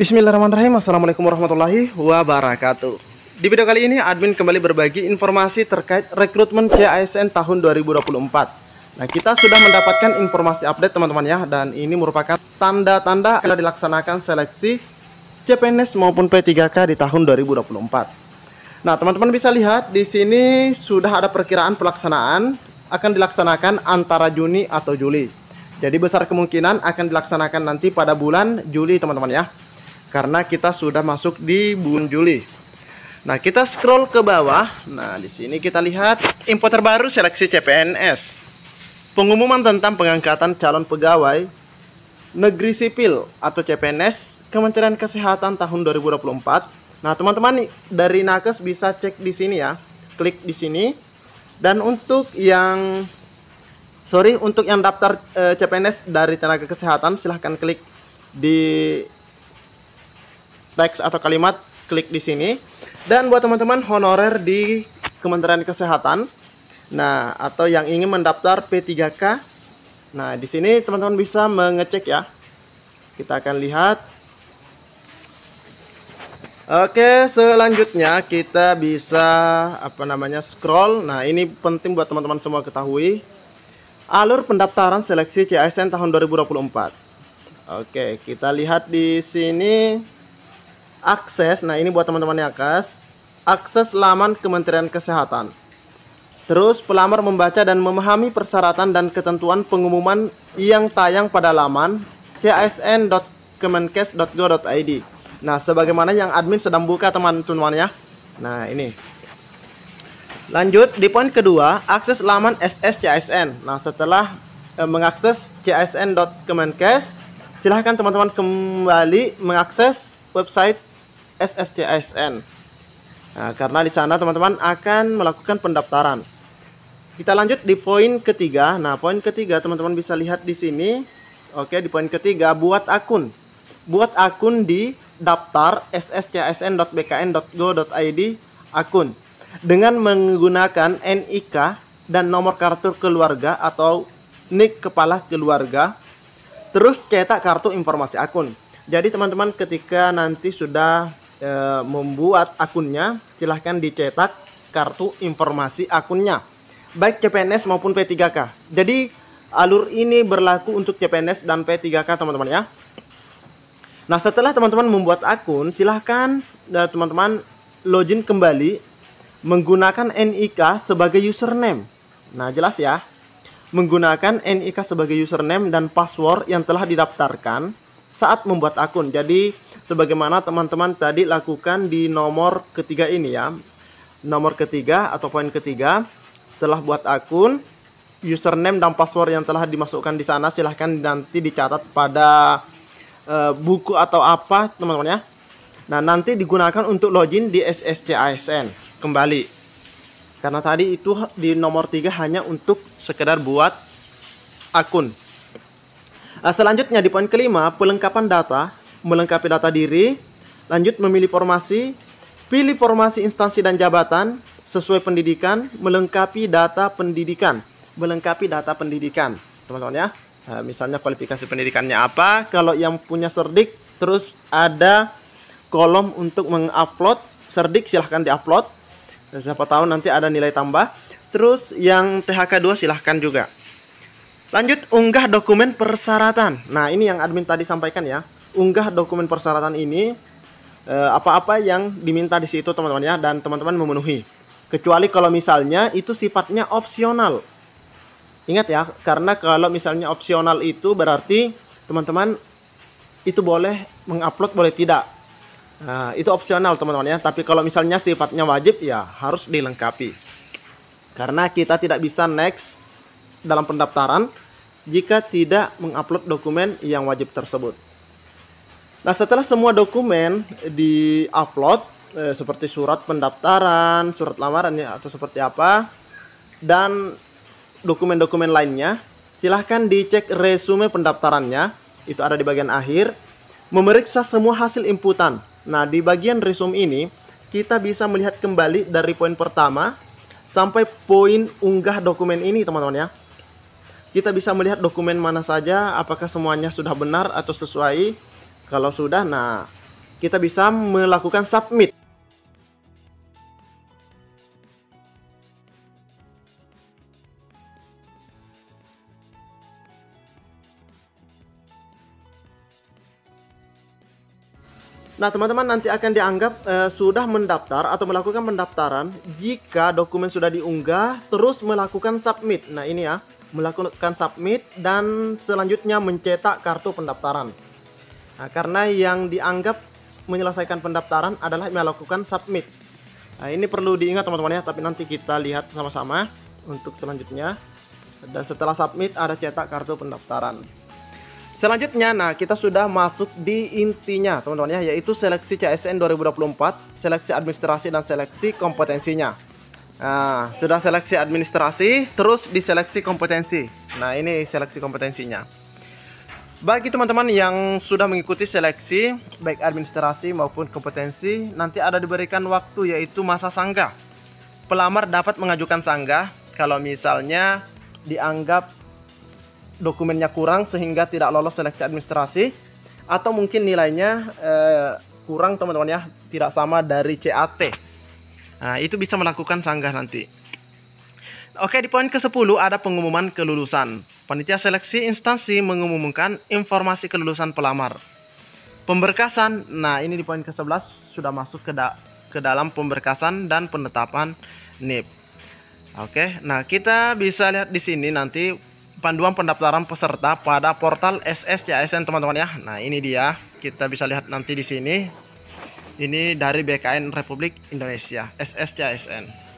Bismillahirrahmanirrahim Assalamualaikum warahmatullahi wabarakatuh Di video kali ini admin kembali berbagi informasi terkait rekrutmen CASN tahun 2024 Nah kita sudah mendapatkan informasi update teman-teman ya Dan ini merupakan tanda-tanda telah dilaksanakan seleksi CPNS maupun P3K di tahun 2024 Nah teman-teman bisa lihat di sini sudah ada perkiraan pelaksanaan akan dilaksanakan antara Juni atau Juli. Jadi besar kemungkinan akan dilaksanakan nanti pada bulan Juli teman-teman ya karena kita sudah masuk di bulan Juli. Nah, kita scroll ke bawah. Nah, di sini kita lihat info terbaru seleksi CPNS. Pengumuman tentang pengangkatan calon pegawai negeri sipil atau CPNS Kementerian Kesehatan tahun 2024. Nah, teman-teman dari Nakes bisa cek di sini ya. Klik di sini. Dan untuk yang sorry untuk yang daftar e, eh, CPNS dari tenaga kesehatan silahkan klik di teks atau kalimat, klik di sini. Dan buat teman-teman honorer di Kementerian Kesehatan, nah atau yang ingin mendaftar P3K, nah di sini teman-teman bisa mengecek ya. Kita akan lihat. Oke, selanjutnya kita bisa apa namanya scroll. Nah, ini penting buat teman-teman semua ketahui. Alur pendaftaran seleksi CSN tahun 2024. Oke, kita lihat di sini akses nah ini buat teman-teman yang kas akses laman Kementerian Kesehatan Terus pelamar membaca dan memahami persyaratan dan ketentuan pengumuman yang tayang pada laman csn.kemenkes.go.id. Nah, sebagaimana yang admin sedang buka teman-teman ya. Nah, ini. Lanjut di poin kedua, akses laman SSCSN. Nah, setelah eh, mengakses csn.kemenkes, silahkan teman-teman kembali mengakses website SSCSN. Nah, karena di sana teman-teman akan melakukan pendaftaran. Kita lanjut di poin ketiga. Nah, poin ketiga teman-teman bisa lihat di sini. Oke, di poin ketiga buat akun. Buat akun di daftar sscsn.bkn.go.id akun dengan menggunakan NIK dan nomor kartu keluarga atau NIK kepala keluarga. Terus cetak kartu informasi akun. Jadi teman-teman ketika nanti sudah e, membuat akunnya, silahkan dicetak kartu informasi akunnya, baik CPNS maupun P3K. Jadi alur ini berlaku untuk CPNS dan P3K teman-teman ya. Nah setelah teman-teman membuat akun, silahkan e, teman-teman login kembali menggunakan NIK sebagai username. Nah, jelas ya. Menggunakan NIK sebagai username dan password yang telah didaftarkan saat membuat akun. Jadi, sebagaimana teman-teman tadi lakukan di nomor ketiga ini ya. Nomor ketiga atau poin ketiga telah buat akun username dan password yang telah dimasukkan di sana silahkan nanti dicatat pada e, buku atau apa teman-teman ya. Nah, nanti digunakan untuk login di SSCASN kembali karena tadi itu di nomor 3 hanya untuk sekedar buat akun. Nah, selanjutnya di poin kelima, pelengkapan data melengkapi data diri, lanjut memilih formasi, pilih formasi instansi dan jabatan sesuai pendidikan, melengkapi data pendidikan, melengkapi data pendidikan, teman-teman ya. Nah, misalnya kualifikasi pendidikannya apa? Kalau yang punya serdik, terus ada kolom untuk mengupload serdik, silahkan diupload. Nah, siapa tahu nanti ada nilai tambah. Terus yang THK2 silahkan juga. Lanjut, unggah dokumen persyaratan. Nah, ini yang admin tadi sampaikan ya unggah dokumen persyaratan ini eh, apa-apa eh, yang diminta di situ teman-teman ya dan teman-teman memenuhi. Kecuali kalau misalnya itu sifatnya opsional. Ingat ya, karena kalau misalnya opsional itu berarti teman-teman itu boleh mengupload boleh tidak. Nah, itu opsional teman-teman ya, tapi kalau misalnya sifatnya wajib ya harus dilengkapi. Karena kita tidak bisa next dalam pendaftaran jika tidak mengupload dokumen yang wajib tersebut. Nah, setelah semua dokumen di-upload eh, seperti surat pendaftaran, surat lamaran ya atau seperti apa dan dokumen-dokumen lainnya, silahkan dicek resume pendaftarannya. Itu ada di bagian akhir. Memeriksa semua hasil inputan. Nah, di bagian resume ini kita bisa melihat kembali dari poin pertama sampai poin unggah dokumen ini, teman-teman ya kita bisa melihat dokumen mana saja, apakah semuanya sudah benar atau sesuai kalau sudah, nah kita bisa melakukan submit. Nah, teman-teman nanti akan dianggap eh, sudah mendaftar atau melakukan pendaftaran jika dokumen sudah diunggah terus melakukan submit. Nah, ini ya, melakukan submit dan selanjutnya mencetak kartu pendaftaran. Nah, karena yang dianggap menyelesaikan pendaftaran adalah melakukan submit. Nah, ini perlu diingat teman-teman ya, tapi nanti kita lihat sama-sama untuk selanjutnya. Dan setelah submit ada cetak kartu pendaftaran. Selanjutnya, nah kita sudah masuk di intinya teman-teman ya, yaitu seleksi CSN 2024, seleksi administrasi dan seleksi kompetensinya. Nah, sudah seleksi administrasi, terus diseleksi kompetensi. Nah, ini seleksi kompetensinya. Bagi teman-teman yang sudah mengikuti seleksi baik administrasi maupun kompetensi, nanti ada diberikan waktu yaitu masa sanggah. Pelamar dapat mengajukan sanggah kalau misalnya dianggap dokumennya kurang sehingga tidak lolos seleksi administrasi atau mungkin nilainya eh, kurang teman-teman ya, tidak sama dari CAT. Nah, itu bisa melakukan sanggah nanti. Oke, di poin ke-10 ada pengumuman kelulusan. Panitia seleksi instansi mengumumkan informasi kelulusan pelamar. Pemberkasan. Nah, ini di poin ke-11 sudah masuk ke da ke dalam pemberkasan dan penetapan NIP. Oke, nah kita bisa lihat di sini nanti panduan pendaftaran peserta pada portal SSCSN teman-teman ya. Nah, ini dia. Kita bisa lihat nanti di sini. Ini dari BKN Republik Indonesia, SSCSN.